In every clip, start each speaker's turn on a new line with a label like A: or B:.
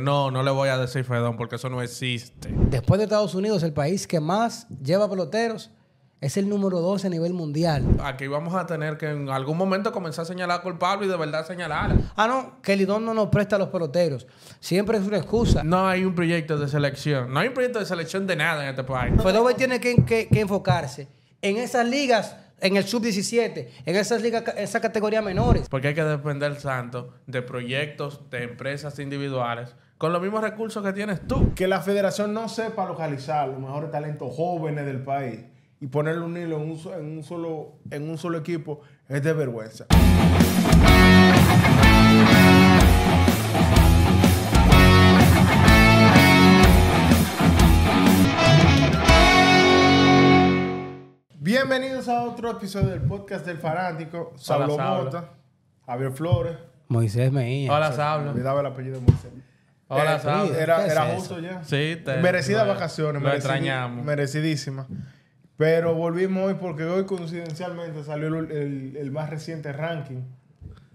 A: No, no le voy a decir Fedón porque eso no existe.
B: Después de Estados Unidos, el país que más lleva peloteros es el número 12 a nivel mundial.
A: Aquí vamos a tener que en algún momento comenzar a señalar culpable y de verdad señalar.
B: Ah, no, que el no nos presta a los peloteros. Siempre es una excusa. No hay un proyecto de selección. No hay un proyecto de selección de nada en este país. Fedón tiene que, enfocarse en esas ligas en el sub-17, en esas ligas, esa categoría menores.
A: Porque hay que depender, Santo, de proyectos de empresas individuales con los mismos recursos que tienes
C: tú. Que la federación no sepa localizar los mejores talentos jóvenes del país y ponerlo un en un, solo, en un solo equipo es de vergüenza. Bienvenidos a otro episodio del podcast del fanático. Saulo Mota, Javier Flores.
B: Moisés Mejía. Hola, Me
C: daba el apellido de Moisés.
B: Hola, eh, Era, era justo ya. Sí, Merecidas vacaciones. merecidísimas extrañamos.
C: Merecidísimas. Pero volvimos hoy porque hoy coincidencialmente salió el, el, más reciente ranking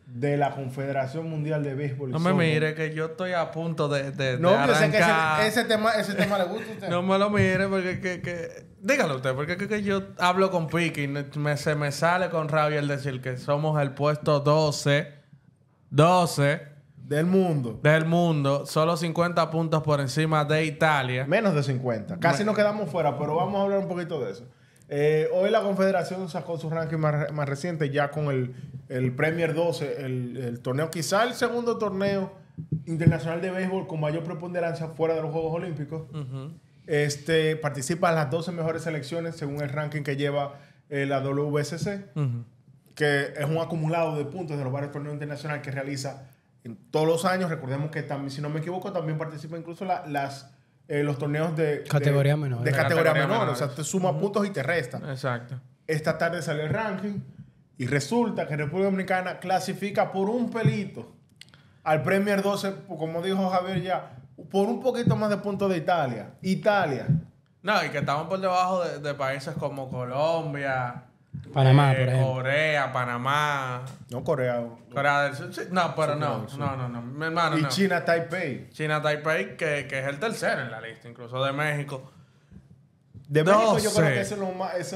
C: de la Confederación Mundial de Béisbol. No me mire,
A: que yo estoy a punto de. de no, de que ese, tema, ese tema le gusta a usted. no me lo mire, porque. Que, Dígalo usted, porque que, que yo hablo con Piqui y me, se me sale con rabia el decir que somos el puesto 12. 12 del mundo. Del mundo. Solo 50 puntos por encima de Italia. Menos de 50. Casi nos
C: quedamos fuera, pero vamos a hablar un poquito de eso. Eh, hoy la Confederación sacó su ranking más, reciente, ya con el, Premier 12, el, torneo, quizá el segundo torneo internacional de béisbol con mayor preponderancia fuera de los Juegos Olímpicos. este, participan las 12 mejores selecciones según el ranking que lleva eh, la WSC, que es un acumulado de puntos de los varios torneos internacionales que realiza en todos los años. Recordemos que también, si no me equivoco, también participa incluso las, eh, los torneos de categoría menor. De, categoría, menor. O sea, te suma puntos y te resta. Exacto. Esta tarde sale el ranking y resulta que República Dominicana clasifica por un pelito al Premier 12, como dijo Javier ya, por un poquito más de puntos de Italia. Italia.
A: No, y que estamos por debajo de países como Colombia, Panamá, eh, por ejemplo. Corea, Panamá. No Corea. Corea No, pero no. No, no, no. Mi hermano. Y China Taipei. China Taipei, que, es el tercero en la lista, incluso de México.
C: De México yo creo que eso es lo más, es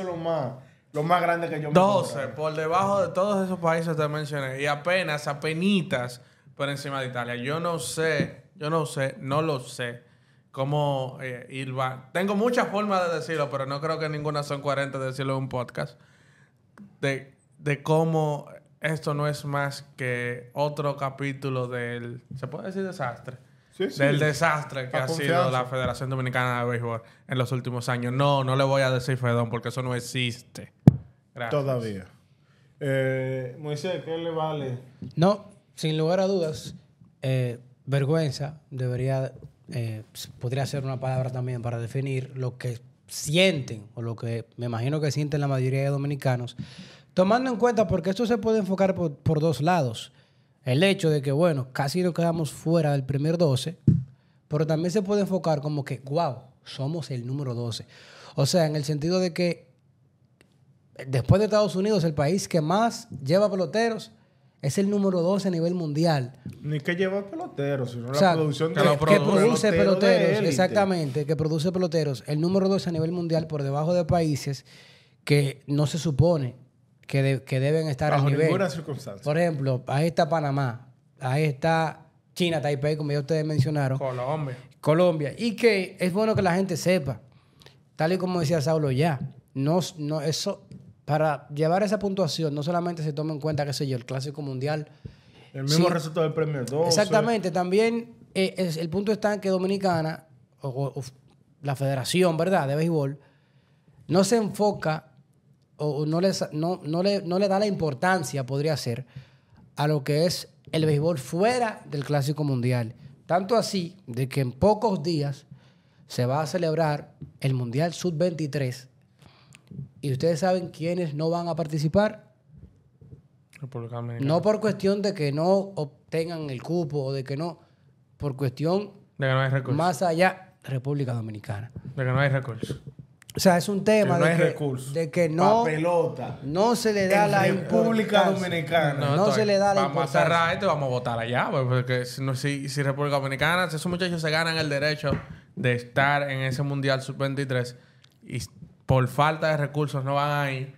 C: lo más, grande que yo 12, 12,
A: por debajo de todos esos países te mencioné. Y apenas, apenas por encima de Italia. Yo no sé, yo no sé, no lo sé cómo eh, ir va. Tengo muchas formas de decirlo, pero no creo que ninguna son coherentes de decirlo en un podcast de, cómo esto no es más que otro capítulo del, ¿se puede decir desastre? Sí, sí. Del desastre que ha sido la Federación Dominicana de Béisbol en los últimos años. No, no le voy a decir Fedón porque eso no existe. Gracias. Todavía.
B: Eh, Moisés, ¿qué le vale? No, sin lugar a dudas, eh, vergüenza debería, eh, podría ser una palabra también para definir lo que sienten, o lo que me imagino que sienten la mayoría de dominicanos, tomando en cuenta, porque esto se puede enfocar por, dos lados, el hecho de que, bueno, casi nos quedamos fuera del primer 12, pero también se puede enfocar como que, wow, somos el número 12. O sea, en el sentido de que después de Estados Unidos, el país que más lleva peloteros es el número dos a nivel mundial.
C: Ni que lleva peloteros, sino la producción de que, que produce peloteros,
B: exactamente, que produce peloteros. El número dos a nivel mundial por debajo de países que no se supone que, deben estar a nivel. nivel. ninguna circunstancia. Por ejemplo, ahí está Panamá, ahí está China, Taipei, como ya ustedes mencionaron. Colombia. Colombia. Y que es bueno que la gente sepa, tal y como decía Saulo ya, no, no, eso para llevar esa puntuación, no solamente se toma en cuenta, qué sé yo, el Clásico Mundial. El mismo resultado del premio Exactamente, también eh, el punto está en que Dominicana, o, la Federación, ¿verdad?, de béisbol, no se enfoca o no, no, no, le, no le da la importancia, podría ser, a lo que es el béisbol fuera del Clásico Mundial. Tanto así de que en pocos días se va a celebrar el Mundial Sub-23 ¿Y ustedes saben quiénes no van a participar? No por cuestión de que no obtengan el cupo o de que no, por cuestión de que no hay recursos. más allá, República Dominicana. De que no hay recursos. O sea, es un tema no de, que, de que no, pelota. no se le da la República Dominicana. No, se le da la vamos Vamos a cerrar
A: esto y vamos a votar allá. Pues, porque si, si, República Dominicana, si esos muchachos se ganan el derecho de estar en ese Mundial Sub-23 y por falta de recursos no van a ir.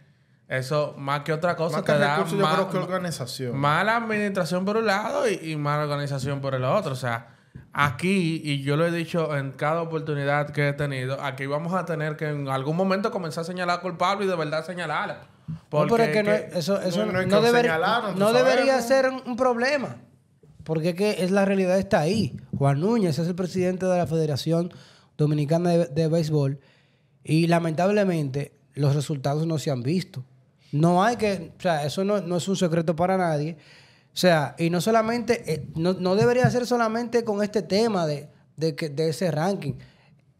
A: Eso, más que otra cosa, te da organización. Mala administración por un lado y, mala organización por el otro. O sea, aquí, y yo lo he dicho en cada oportunidad que he tenido, aquí vamos a tener que en algún momento comenzar a señalar al culpable y de verdad señalar.
B: Porque no, no, debería ser un problema. Porque es que la realidad está ahí. Juan Núñez es el presidente de la Federación Dominicana de Béisbol y lamentablemente los resultados no se han visto. No hay que, o sea, eso no, es un secreto para nadie. O sea, y no solamente, eh, no, debería ser solamente con este tema de, ese ranking.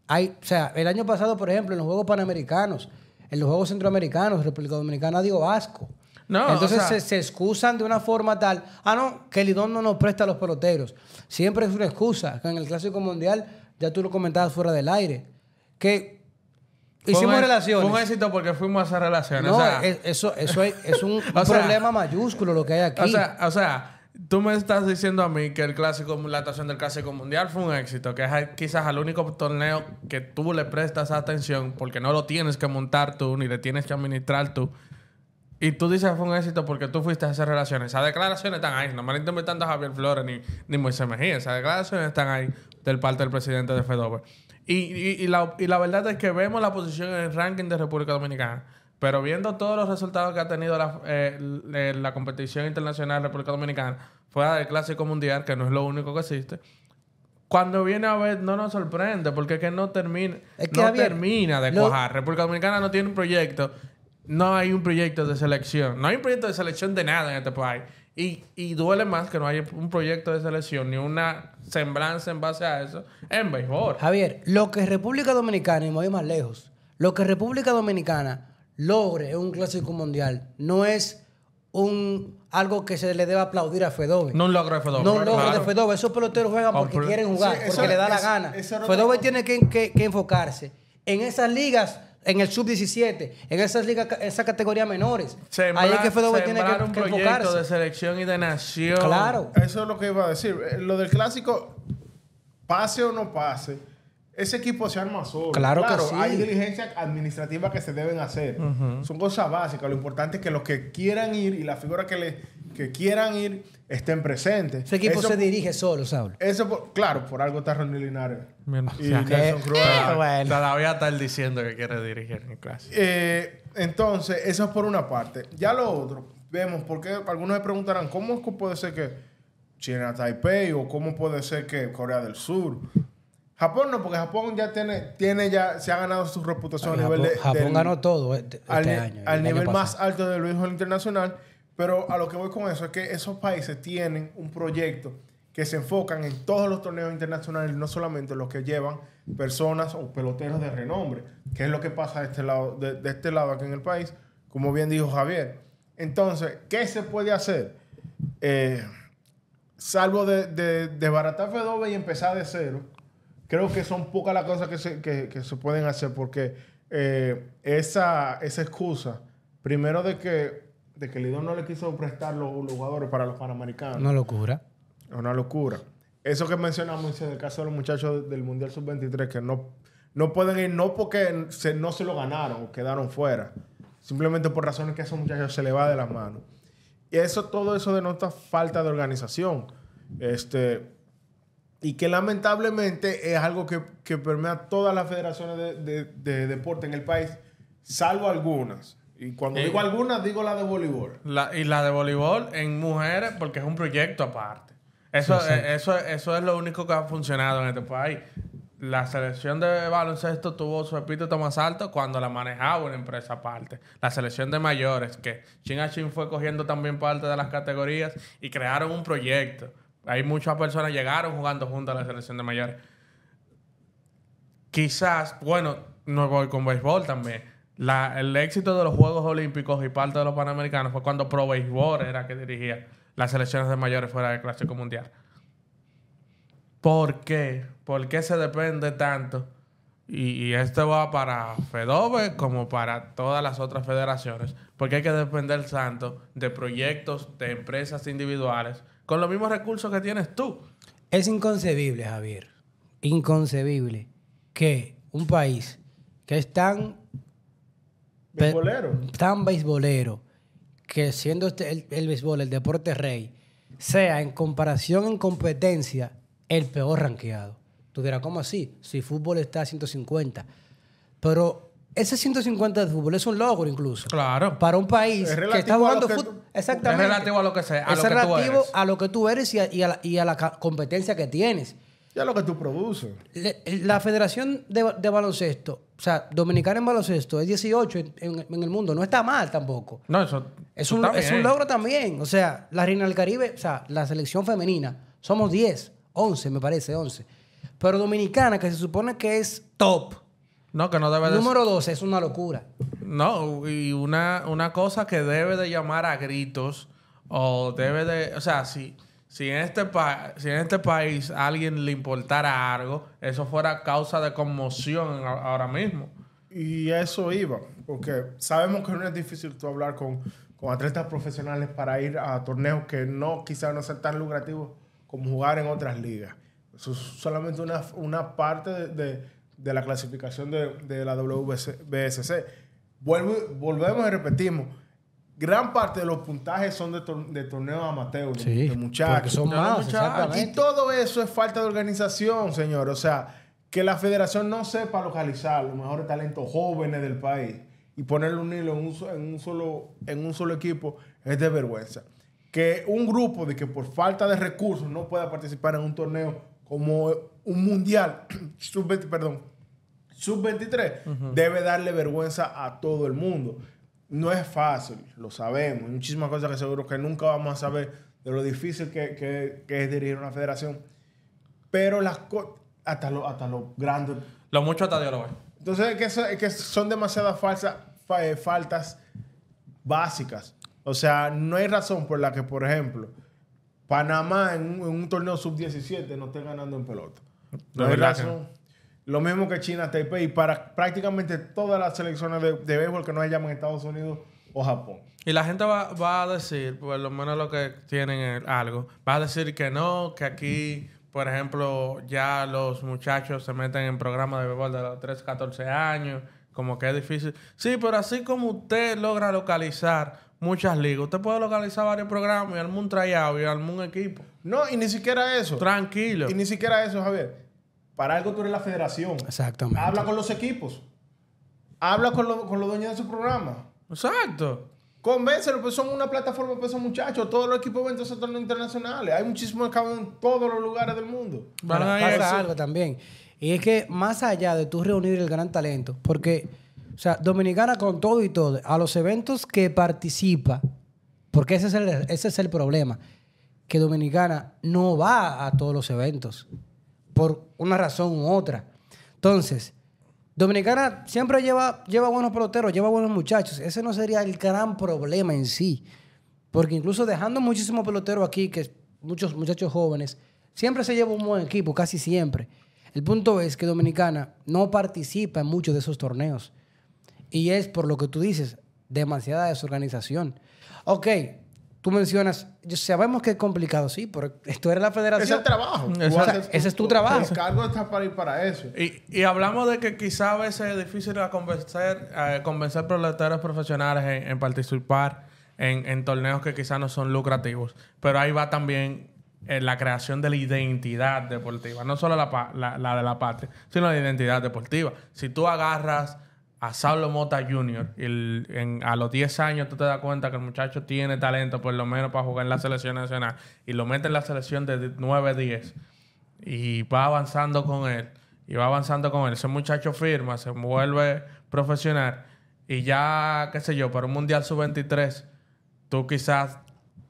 B: Hay, o sea, el año pasado, por ejemplo, en los Juegos Panamericanos, en los Juegos Centroamericanos, República Dominicana dio asco. Entonces se, excusan de una forma tal. Ah, no, que Lidón no nos presta a los peloteros. Siempre es una excusa. En el Clásico Mundial, ya tú lo comentabas fuera del aire, que Hicimos relaciones. Fue
A: un éxito porque fuimos a hacer relaciones. No, eso, es, un, problema
B: mayúsculo lo que hay aquí.
A: O sea, tú me estás diciendo a mí que el clásico, la actuación del clásico mundial fue un éxito, que es quizás el único torneo que tú le prestas atención porque no lo tienes que montar tú ni le tienes que administrar tú. Y tú dices que fue un éxito porque tú fuiste a hacer relaciones. Esas declaraciones están ahí. No me están tanto a Javier Flores ni, ni Moisés Mejía. Esas declaraciones están ahí del parte del presidente de Fedover. Y, la, verdad es que vemos la posición en el ranking de República Dominicana. Pero viendo todos los resultados que ha tenido la, eh, eh, competición internacional de República Dominicana, fuera del Clásico Mundial, que no es lo único que existe, cuando viene a ver no nos sorprende, porque es que no, termina, termina de cuajar. República Dominicana no tiene un proyecto, no hay un proyecto de selección, no hay un proyecto de selección de nada en este país. Y, y, duele más que no haya un proyecto de selección ni una semblanza en base a eso en
B: mejor. Javier, lo que República Dominicana, y me voy más lejos, lo que República Dominicana logre en un clásico mundial no es un algo que se le deba aplaudir a Fedove. No un logro de Fedove. No un logro de Fedove. Esos peloteros juegan porque quieren jugar, porque le da la gana. Fedove tiene que enfocarse en esas ligas en el sub-17, en esas ligas, esa categoría menores. Ahí es que fue donde tiene que, un enfocarse. de
A: selección y de nación. Claro.
B: Eso es lo que iba a decir. Eh, lo del clásico,
C: pase o no pase, ese equipo se arma solo. Claro, que sí. Hay diligencias administrativas que se deben hacer. Son cosas básicas. Lo importante es que los que quieran ir y la figura que le que quieran ir estén presentes. Ese equipo se
B: dirige solo, Saulo.
C: Eso, claro, por algo está Ronnie Linares.
A: y eh, eh, Todavía está él diciendo que quiere dirigir mi clase.
C: Eh, entonces, eso es por una parte. Ya lo otro, vemos, porque algunos me preguntarán, ¿cómo es que puede ser que China, Taipei, o cómo puede ser que Corea del Sur... Japón no, porque Japón ya tiene, tiene ya, se ha ganado su reputación a nivel de, Japón ganó
B: todo este, este al, año. Al nivel más
C: alto del béisbol internacional. Pero a lo que voy con eso es que esos países tienen un proyecto que se enfocan en todos los torneos internacionales, no solamente los que llevan personas o peloteros de renombre, que es lo que pasa de este lado, de, este lado aquí en el país, como bien dijo Javier. Entonces, ¿qué se puede hacer? Eh, salvo de, de, baratar Fedove y empezar de cero, creo que son pocas las cosas que se, pueden hacer porque eh, esa, esa excusa, primero de que de que Lidón no le quiso prestar los, jugadores para los panamericanos. Una locura. Una locura. Eso que mencionamos en el caso de los muchachos del Mundial Sub-23 que no, no pueden ir, no porque no se lo ganaron o quedaron fuera, simplemente por razones que a esos muchachos se le va de las manos. Y eso, todo eso denota falta de organización. Este, y que lamentablemente es algo que, que permea todas las federaciones de deporte en el país, salvo algunas y cuando eh, digo alguna, digo la de voleibol.
A: y la de voleibol en mujeres, porque es un proyecto aparte. Eso, eh, eso, eso es lo único que ha funcionado en este país. La selección de baloncesto tuvo su epíteto más alto cuando la manejaba una empresa aparte. La selección de mayores, que Chin a Chin fue cogiendo también parte de las categorías y crearon un proyecto. Hay muchas personas llegaron jugando juntas a la selección de mayores. Quizás, bueno, no voy con béisbol también el éxito de los Juegos Olímpicos y parte de los Panamericanos fue cuando Pro Baseball era que dirigía las selecciones de mayores fuera del Clásico Mundial. ¿Por qué? ¿Por qué se depende tanto? Y, y esto va para FEDOVE como para todas las otras federaciones. Porque hay que depender tanto de proyectos, de empresas individuales, con los mismos recursos que tienes tú.
B: Es inconcebible, Javier. Inconcebible que un país que es tan Tan beisbolero que siendo este, el, béisbol el deporte rey, sea en comparación, en competencia, el peor ranqueado. Tú dirás, ¿cómo así? Si fútbol está a 150. Pero ese 150 de fútbol es un logro incluso. Claro. Para un país que está jugando fútbol. Exactamente. Es
A: relativo a lo que sea. A
B: lo que tú eres. y a la competencia que tienes. Ya lo que tú produces. Eh, la, Federación de, Baloncesto, o sea, Dominicana en baloncesto, es 18 en, el mundo. No está mal tampoco.
A: No, eso. Es, un, es un, logro
B: también. O sea, la Reina del Caribe, o sea, la selección femenina, somos 10, 11, me parece, 11. Pero Dominicana, que se supone que es top.
A: No, que no debe de Número
B: 12, es una locura.
A: No, y una, una cosa que debe de llamar a gritos o debe de. O sea, sí. Si, si en, este en este país a alguien le importara algo, eso fuera causa de conmoción ahora mismo.
C: Y eso iba, porque sabemos que no es difícil tú hablar con, atletas profesionales para ir a torneos que no quizás no sean tan lucrativos como jugar en otras ligas. Eso es solamente una, una parte de, la clasificación de, de la WBSC. Vuelvo, volvemos y repetimos gran parte de los puntajes son de, torneos amateurs, de, muchachos. Y todo eso es falta de organización, señor. O sea, que la federación no sepa localizar los mejores talentos jóvenes del país y ponerlo un en un, solo, en un solo equipo es de vergüenza. Que un grupo de que por falta de recursos no pueda participar en un torneo como un mundial, sub perdón, sub-23, debe darle vergüenza a todo el mundo. No es fácil, lo sabemos. Hay muchísimas cosas que seguro que nunca vamos a saber de lo difícil que, es dirigir una federación. Pero las cosas, hasta lo, hasta grande.
A: Lo mucho hasta de
C: Entonces, que, son demasiadas falsas, eh, faltas básicas. O sea, no hay razón por la que, por ejemplo, Panamá en un, torneo sub-17 no esté ganando en pelota. No, hay razón. Lo mismo que China, Taipei, para prácticamente todas las selecciones de, béisbol que no hay llaman Estados Unidos o Japón.
A: Y la gente va, a decir, por lo menos lo que tienen algo, va a decir que no, que aquí, por ejemplo, ya los muchachos se meten en programas de béisbol de los 3, 14 años, como que es difícil. Sí, pero así como usted logra localizar muchas ligas. Usted puede localizar varios programas y algún trayado y algún equipo. No, y ni siquiera eso. Tranquilo. Y ni siquiera eso, Javier.
C: Para algo tú eres la federación. Exactamente. Habla con los equipos. Habla con, lo, con los dueños de su programa. Exacto. Convéncelo, pues son una plataforma para esos muchachos. Todos los equipos ven esos torneos internacionales. Hay muchísimos cabos en todos los lugares del mundo. pasa algo
B: también. Y es que más allá de tú reunir el gran talento, porque, o sea, Dominicana con todo y todo, a los eventos que participa, porque ese es ese es el problema, que Dominicana no va a todos los eventos por una razón u otra. Entonces, Dominicana siempre lleva, lleva buenos peloteros, lleva buenos muchachos. Ese no sería el gran problema en sí. Porque incluso dejando muchísimos peloteros aquí, que muchos muchachos jóvenes, siempre se lleva un buen equipo, casi siempre. El punto es que Dominicana no participa en muchos de esos torneos. Y es por lo que tú dices, demasiada desorganización. Ok, tú mencionas, sabemos que es complicado, sí, pero esto era la federación. Ese Es el trabajo. ese es tu trabajo. El
A: cargo está para ir para eso. Y, hablamos de que quizá a veces es difícil convencer, a convencer proletarios profesionales en, participar en, torneos que quizá no son lucrativos. Pero ahí va también eh, la creación de la identidad deportiva. No solo la, la, la de la patria, sino la identidad deportiva. Si tú agarras a Saulo Mota Jr. a los 10 años tú te das cuenta que el muchacho tiene talento, por lo menos para jugar en la selección nacional, y lo mete en la selección de 9-10, y va avanzando con él, y va avanzando con él. Ese muchacho firma, se vuelve profesional, y ya, qué sé yo, para un Mundial sub-23, tú quizás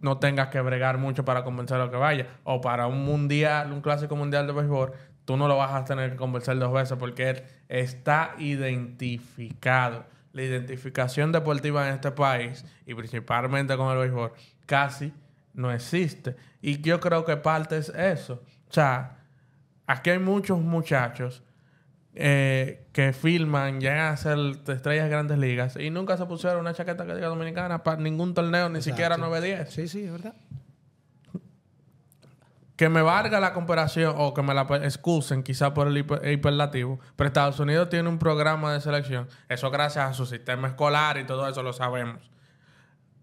A: no tengas que bregar mucho para convencer a que vaya, o para un Mundial, un clásico mundial de béisbol, tú no lo vas a tener que conversar dos veces porque él está identificado. La identificación deportiva en este país y principalmente con el béisbol casi no existe. Y yo creo que parte es eso. O sea, aquí hay muchos muchachos eh, que filman, llegan a ser estrellas grandes ligas y nunca se pusieron una chaqueta que dominicana para ningún torneo, ni siquiera
B: 9-10. Sí, sí, es verdad
A: que me valga la comparación o que me la excusen quizá por el hiperlativo, pero Estados Unidos tiene un programa de selección, eso gracias a su sistema escolar y todo eso lo sabemos.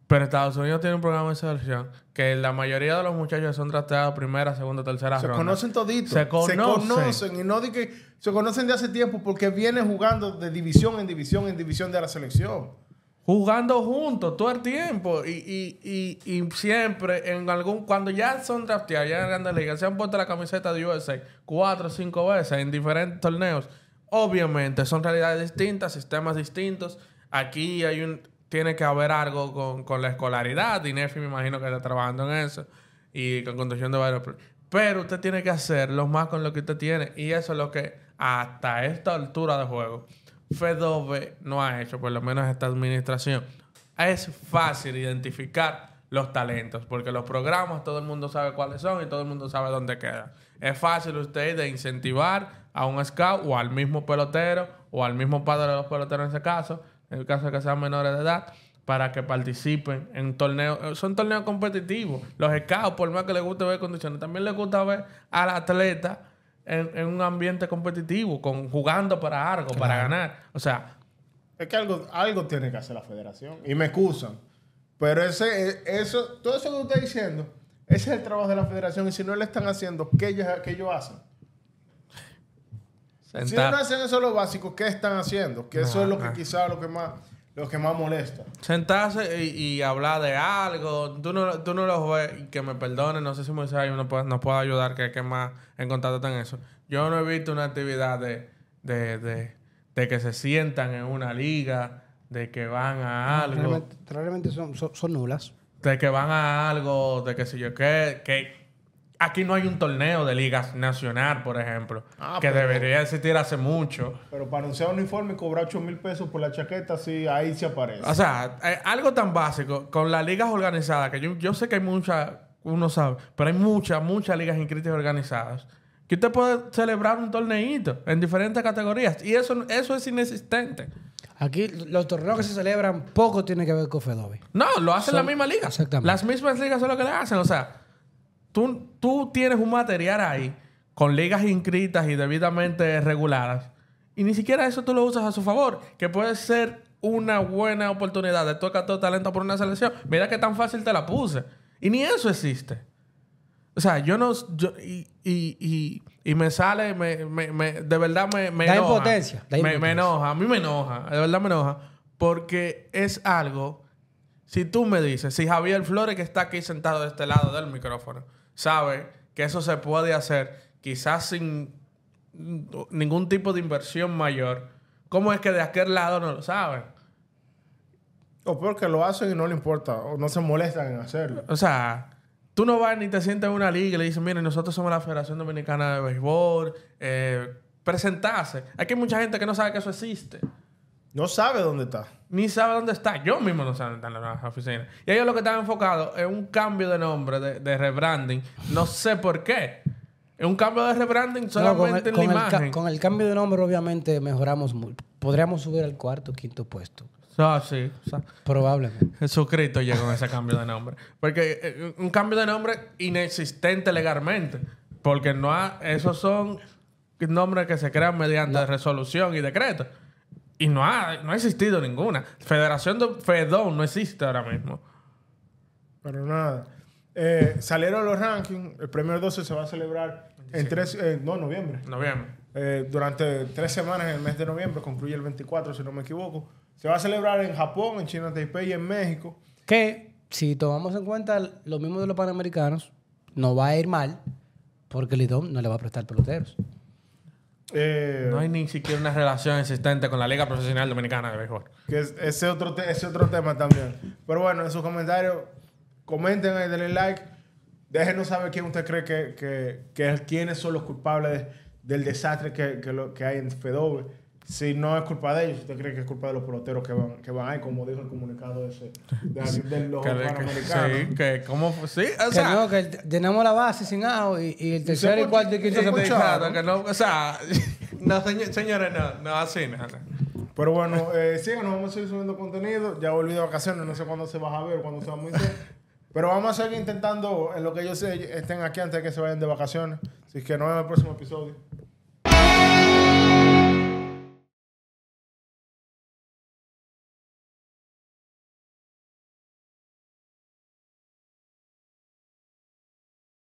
A: Pero Estados Unidos tiene un programa de selección que la mayoría de los muchachos son tratados primera, segunda, tercera se ronda. Conocen Se conocen toditos. Se conocen. Y
C: no de que se conocen de hace tiempo porque vienen jugando de división en división en división de la selección
A: jugando juntos todo el tiempo. Y, y, y, y, siempre, en algún, cuando ya son drafteados, ya en Grandes liga, se han puesto la camiseta de USA cuatro o cinco veces en diferentes torneos. Obviamente, son realidades distintas, sistemas distintos. Aquí hay un, tiene que haber algo con, con la escolaridad. nefi me imagino que está trabajando en eso. Y con conducción de varios. Pero usted tiene que hacer lo más con lo que usted tiene. Y eso es lo que hasta esta altura de juego FEDOVE no ha hecho, por lo menos esta administración, es fácil identificar los talentos, porque los programas todo el mundo sabe cuáles son y todo el mundo sabe dónde quedan. Es fácil usted de incentivar a un scout o al mismo pelotero o al mismo padre de los peloteros en ese caso, en el caso de que sean menores de edad, para que participen en torneos. Eh, son torneos competitivos. Los scouts, por más que les guste ver condiciones, también les gusta ver al atleta en, un ambiente competitivo, con, jugando para algo, para ganar. O sea. Es que algo, algo
C: tiene que hacer la federación. Y me excusan. Pero ese, eh, eso, todo eso que usted está diciendo, ese es el trabajo de la federación. Y si no le están haciendo, ¿qué ellos, qué ellos hacen? Si no hacen eso lo básico, ¿qué están haciendo? Que eso es lo que quizás lo que más lo que más molesta.
A: Sentarse y, y hablar de algo. Tú no, tú no lo ves, que me perdone, no sé si Moisés nos puede, nos puede ayudar, que, que más en contacto tan eso. Yo no he visto una actividad de, de, de, de que se sientan en una liga, de que van a algo.
B: Realmente, son, son, nulas.
A: De que van a algo, de que si yo qué, que Aquí no hay un torneo de ligas nacional, por ejemplo, ah, que debería existir hace mucho.
C: Pero para anunciar un uniforme y cobrar 8 mil pesos por la chaqueta, sí, ahí se aparece. O sea,
A: eh, algo tan básico, con las ligas organizadas, que yo, sé que hay muchas, uno sabe, pero hay muchas, muchas ligas inscritas organizadas, que usted puede celebrar un torneito en diferentes categorías. Y eso, eso es inexistente. Aquí los torneos que se
B: celebran poco
A: tiene que ver con Fedove. No, lo hacen las la misma liga. Exactamente. Las mismas ligas son lo que le hacen. O sea, tú, tienes un material ahí con ligas inscritas y debidamente reguladas y ni siquiera eso tú lo usas a su favor, que puede ser una buena oportunidad de tocar todo talento por una selección. Mira qué tan fácil te la puse. Y ni eso existe. O sea, yo no. Yo, y, y, y, me sale, me, me, de verdad me, enoja. impotencia. Me, enoja, a mí me enoja, de verdad me enoja. Porque es algo. Si tú me dices, si Javier Flores, que está aquí sentado de este lado del micrófono, sabe que eso se puede hacer quizás sin ningún tipo de inversión mayor, ¿cómo es que de aquel lado no lo saben?
C: O porque lo hacen y no le importa, o no se molestan en hacerlo.
A: O sea, tú no vas ni te sientes en una liga y le dices, miren, nosotros somos la Federación Dominicana de Béisbol, eh, presentarse. Aquí hay mucha gente que no sabe que eso existe. No sabe dónde está. Ni sabe dónde está. Yo mismo no sé dónde están las oficinas. Y ellos lo que están enfocados es un cambio de nombre, de, rebranding. No sé por qué. Es un cambio de rebranding solamente en la con
B: con el cambio de nombre, obviamente, mejoramos mucho. Podríamos subir al cuarto quinto puesto.
A: Ah, sí. Probablemente. Jesucristo llegó con ese cambio de nombre. Porque eh, un cambio de nombre inexistente legalmente. Porque no esos son nombres que se crean mediante resolución y decreto. Y no ha, existido ninguna. Federación de Fedón no existe ahora mismo.
C: Pero nada. Eh, salieron los rankings. El premio 12 se va a celebrar en tres, eh, no, noviembre. Noviembre. Eh, durante tres semanas en el mes de noviembre, concluye el 24, si no me equivoco. Se va a celebrar en
B: Japón, en China, Taipei y en México. Que, si tomamos en cuenta lo mismo de los panamericanos, no va a ir mal, porque el no le va a prestar peloteros.
A: Eh, no hay ni siquiera una relación existente con la Liga Profesional Dominicana de Béisbol. Que es, ese,
C: otro ese otro tema también. Pero bueno, en sus comentarios, comenten, ahí, denle like. Déjenos saber quién usted cree que, que, quiénes son los culpables del desastre que, que hay en Fedove si no es culpa de ellos, usted cree que es culpa de los peloteros que van, que van
A: ahí, como dijo el comunicado ese de, los panamericanos. Sí, que como sí, o sea,
B: que no, que la base sin agua y, el tercero y cuarto y quinto se
A: que no, o sea, no, señores, no, no así nada.
B: Pero bueno,
C: eh, síganos, vamos a seguir subiendo contenido. Ya volví de vacaciones, no sé cuándo se va a ver, cuando se va a Pero vamos a seguir intentando, en lo que yo sé, estén aquí antes de que se vayan de vacaciones. Así que nos vemos en el próximo episodio.